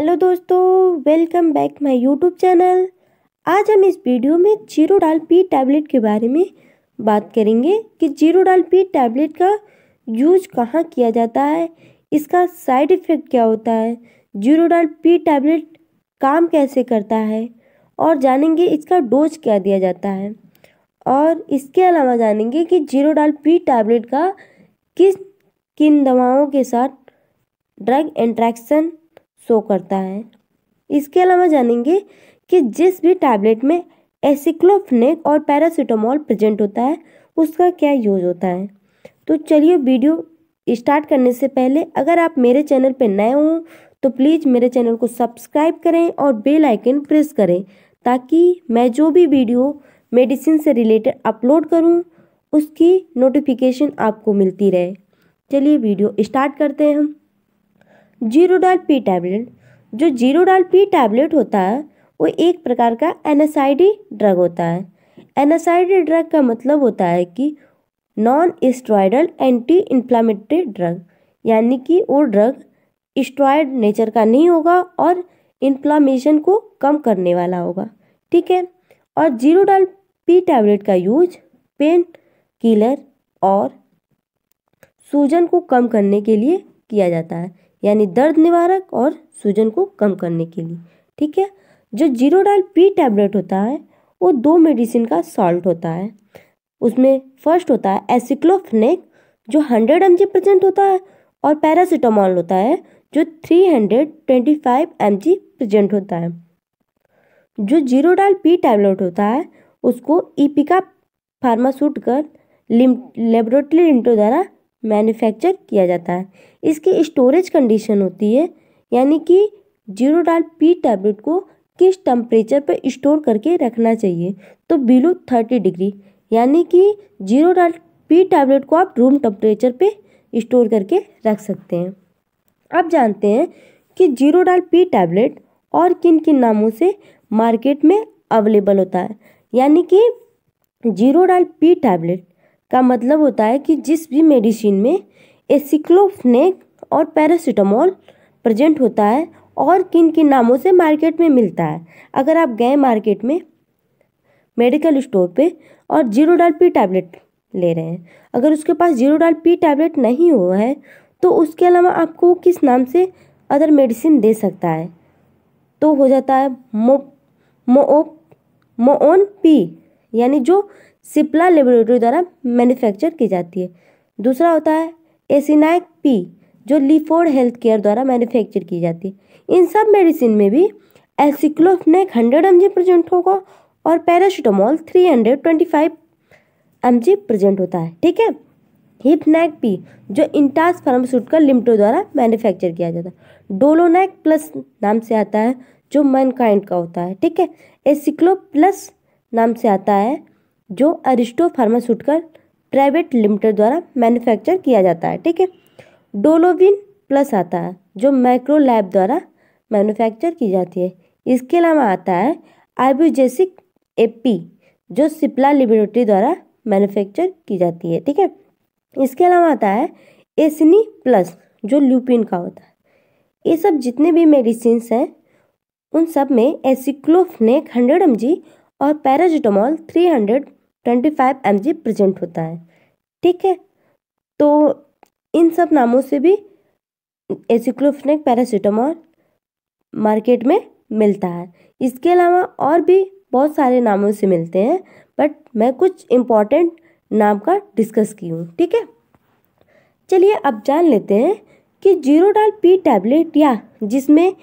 hello दोस्तों welcome back my YouTube channel आज हम इस वीडियो में जीरो डाल पी टैबलेट के बारे में बात करेंगे कि जीरो डाल पी टैबलेट का यूज कहाँ किया जाता है इसका साइड इफ़ेक्ट क्या होता है जीरो डाल पी टैबलेट काम कैसे करता है और जानेंगे इसका डोज क्या दिया जाता है और इसके अलावा जानेंगे कि जीरो डाल पी टैबलेट का किस किन दवाओं के साथ ड्रग इंट्रैक्शन शो करता है इसके अलावा जानेंगे कि जिस भी टैबलेट में एसिक्लोफनेक और पैरासीटामोल प्रेजेंट होता है उसका क्या यूज होता है तो चलिए वीडियो स्टार्ट करने से पहले अगर आप मेरे चैनल पर नए हों तो प्लीज़ मेरे चैनल को सब्सक्राइब करें और बेल आइकन प्रेस करें ताकि मैं जो भी वीडियो मेडिसिन से रिलेटेड अपलोड करूं उसकी नोटिफिकेशन आपको मिलती रहे चलिए वीडियो स्टार्ट करते हैं हम जीरोडाल पी टैबलेट जो जीरोडाल पी टैबलेट होता है वो एक प्रकार का एनासाइडी ड्रग होता है एनासाइडी ड्रग का मतलब होता है कि non steroidal anti inflammatory drug यानी कि वो ड्रग स्टॉयड नेचर का नहीं होगा और इन्फ्लामेशन को कम करने वाला होगा ठीक है और जीरोडाल पी टैबलेट का यूज पेन किलर और सूजन को कम करने के लिए किया जाता है यानी दर्द निवारक और सूजन को कम करने के लिए ठीक है जो जीरो डाल पी टैबलेट होता है वो दो मेडिसिन का सॉल्ट होता है उसमें फर्स्ट होता है एसिक्लोफनेक जो हंड्रेड एम जी प्रजेंट होता है और पैरासीटामॉल होता है जो three hundred twenty five M G present होता है जो जीरो डाल पी टैबलेट होता है उसको ईपिका कर लिम लेबोरेटरी लिमिटो द्वारा मैन्युफैक्चर किया जाता है इसकी स्टोरेज कंडीशन होती है यानी कि जीरो डाल पी टैबलेट को किस टम्परेचर पर स्टोर करके रखना चाहिए तो बिलो थर्टी डिग्री यानी कि जीरो डाल पी टैबलेट को आप रूम टम्परेचर पे स्टोर करके रख सकते हैं अब जानते हैं कि जीरो डाल पी टैबलेट और किन किन नामों से मार्केट में अवेलेबल होता है यानी कि जीरो डाल पी टैबलेट का मतलब होता है कि जिस भी मेडिसिन में एसिक्लोफनेक और पैरासीटामोल प्रेजेंट होता है और किन किन नामों से मार्केट में मिलता है अगर आप गए मार्केट में मेडिकल स्टोर पे और जीरो डाल पी टैबलेट ले रहे हैं अगर उसके पास जीरो डाल पी टैबलेट नहीं हुआ है तो उसके अलावा आपको किस नाम से अदर मेडिसिन दे सकता है तो हो जाता है मो मो मोओन पी यानी जो सिप्ला लेबोरेटरी द्वारा मैन्युफैक्चर की जाती है दूसरा होता है एसिनाइक पी जो लीफोर्ड हेल्थ केयर द्वारा मैन्युफैक्चर की जाती है इन सब मेडिसिन में भी aceclofenac hundred M G present होगा और paracetamol three hundred twenty five M G present होता है ठीक है हिपनैक पी जो इंटास फार्मास्यूटिकल लिमिटो द्वारा मैन्युफैक्चर किया जाता है डोलोनैक प्लस नाम से आता है जो मैनकाइंड का होता है ठीक है एसिक्लो प्लस नाम से आता है जो अरिस्टो फार्मास्यूटिकल प्राइवेट लिमिटेड द्वारा मैन्युफैक्चर किया जाता है ठीक है डोलोविन प्लस आता है जो माइक्रो लैब द्वारा मैन्युफैक्चर की जाती है इसके अलावा आता है आइब्यूजेसिक एपी जो सिप्ला लेबोरेटरी द्वारा मैन्युफैक्चर की जाती है ठीक है इसके अलावा आता है एसनी प्लस जो ल्यूपिन का होता है ये सब जितने भी मेडिसिन हैं उन सब में एसिक्लोफनेक हंड्रेड एम और paracetamol three hundred twenty five M G present होता है ठीक है तो इन सब नामों से भी एसिक्लोफिनिक पैरासीटामॉल मार्केट में मिलता है इसके अलावा और भी बहुत सारे नामों से मिलते हैं बट मैं कुछ इम्पॉर्टेंट नाम का डिस्कस की हूँ ठीक है चलिए अब जान लेते हैं कि जीरोडाल पी टैबलेट या जिसमें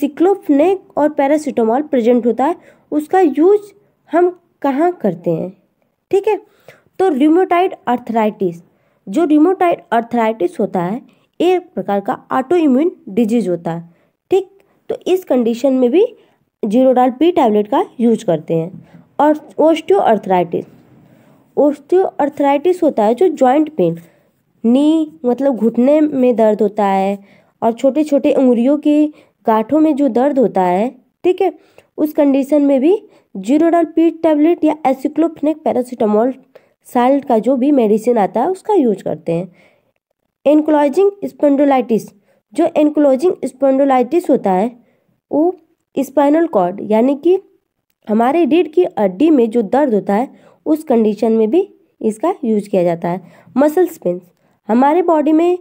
सिक्लोफनेक और पैरासीटामॉल प्रेजेंट होता है उसका यूज हम कहाँ करते हैं ठीक है तो रिमोटाइड अर्थराइटिस जो रिमोटाइड अर्थराइटिस होता है एक प्रकार का ऑटो इम्यून डिजीज होता है ठीक तो इस कंडीशन में भी जीरोडाल पी टैबलेट का यूज करते हैं और ओस्टियो अर्थराइटिस ओस्टियो अर्थराइटिस होता है जो जॉइंट पेन नी मतलब घुटने में दर्द होता है और छोटे छोटे उंगलियों की गांठों में जो दर्द होता है ठीक है उस कंडीशन में भी जीरोडल पीट टैबलेट या एसिक्लोफिनिक पैरासीटामोल साल्ट का जो भी मेडिसिन आता है उसका यूज करते हैं एनकोलॉजिंग स्पेंडोलाइटिस जो एनकोलॉजिंग स्पेंडोलाइटिस होता है वो स्पाइनल कॉर्ड यानी कि हमारे रीढ़ की हड्डी में जो दर्द होता है उस कंडीशन में भी इसका यूज किया जाता है मसल्स पेंस हमारे बॉडी में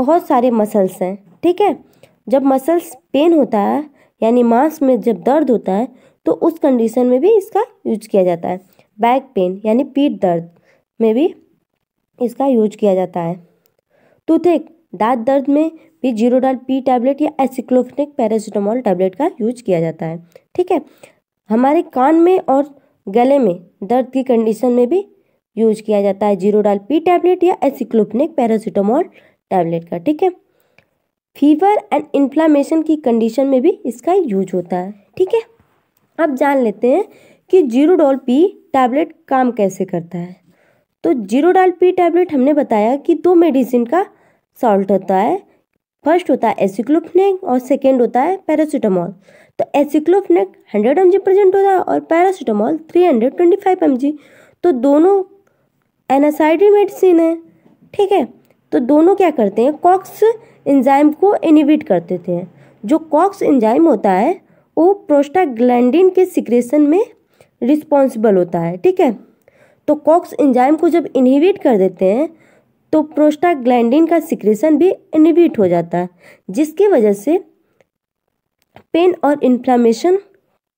बहुत सारे मसल्स हैं ठीक है जब मसल्स पेन होता है यानी मांस में जब दर्द होता है तो उस कंडीशन में भी इसका यूज किया जाता है बैक पेन यानी पीठ दर्द में भी इसका यूज किया जाता है टूथेक दांत दर्द में भी जीरोडाल पी टैबलेट या एसिक्लोफिनिक पैरासिटामोल टैबलेट का यूज किया जाता है ठीक है हमारे कान में और गले में दर्द की कंडीशन में भी यूज किया जाता है जीरोडाल पी टैबलेट या एसिक्लोफिनिक पैरासिटामोल टैबलेट का ठीक है फीवर एंड इन्फ्लामेशन की कंडीशन में भी इसका यूज होता है ठीक है अब जान लेते हैं कि जीरोडॉल पी टैबलेट काम कैसे करता है तो जीरोडॉल पी टैबलेट हमने बताया कि दो मेडिसिन का सॉल्ट होता है फर्स्ट होता है एसिक्लोफनेक और सेकेंड होता है पैरासीटामॉल तो एसिक्लोफनेक हंड्रेड एम प्रेजेंट होता है और paracetamol three hundred twenty five M तो दोनों एनासाइडी मेडिसिन है ठीक है तो दोनों क्या करते हैं कॉक्स इंजाइम को इनिबिट कर देते हैं जो कॉक्स इंजाइम होता है वो प्रोस्टाग्लैंडिन के सिक्रेशन में रिस्पॉन्सिबल होता है ठीक है तो कॉक्स इंजाइम को जब इनहिबिट कर देते हैं तो प्रोस्टाग्लैंडिन का सिक्रेशन भी इनहिबिट हो जाता है जिसकी वजह से पेन और इन्फ्लामेशन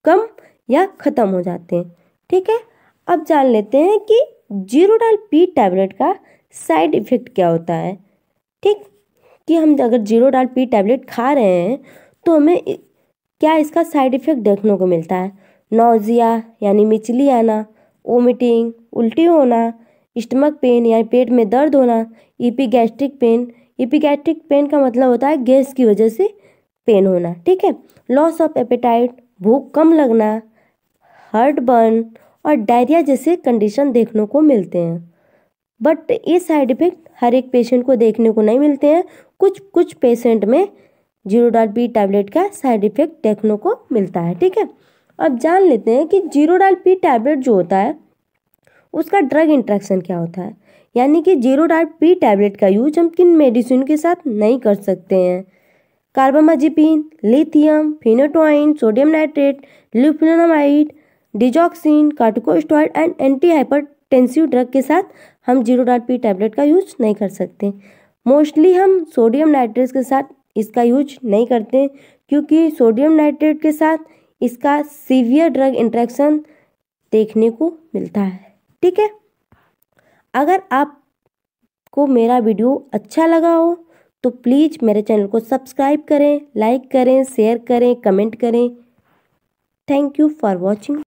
कम या ख़त्म हो जाते हैं ठीक है अब जान लेते हैं कि जीरोडाल पी टैबलेट का साइड इफ़ेक्ट क्या होता है ठीक कि हम अगर जीरो डाल पी टैबलेट खा रहे हैं तो हमें क्या इसका साइड इफ़ेक्ट देखने को मिलता है नोज़िया यानी मिचली आना वोमिटिंग उल्टी होना स्टमक पेन यानी पेट में दर्द होना ईपीगैस्ट्रिक पेन ईपीगैस्ट्रिक पेन का मतलब होता है गैस की वजह से पेन होना ठीक है लॉस ऑफ एपेटाइट भूख कम लगना हर्ट बर्न और डायरिया जैसे कंडीशन देखने को मिलते हैं बट ये साइड इफ़ेक्ट हर एक पेशेंट को देखने को नहीं मिलते हैं कुछ कुछ पेशेंट में जीरो डाल पी टैबलेट का साइड इफ़ेक्ट देखने को मिलता है ठीक है अब जान लेते हैं कि जीरो डाल पी टैबलेट जो होता है उसका ड्रग इंट्रैक्शन क्या होता है यानी कि जीरो डाल पी टैबलेट का यूज हम किन मेडिसिन के साथ नहीं कर सकते हैं carbamazepine lithium phenytoin sodium nitrate leflunomide digoxin corticosteroid and anti hypertensive drug के साथ हम जीरो डॉट पी टैबलेट का यूज नहीं कर सकते मोस्टली हम सोडियम नाइट्रेट के साथ इसका यूज नहीं करते क्योंकि सोडियम नाइट्रेट के साथ इसका सीवियर ड्रग इंट्रैक्शन देखने को मिलता है ठीक है अगर आपको मेरा वीडियो अच्छा लगा हो तो प्लीज़ मेरे चैनल को सब्सक्राइब करें लाइक करें शेयर करें कमेंट करें थैंक यू फॉर वॉचिंग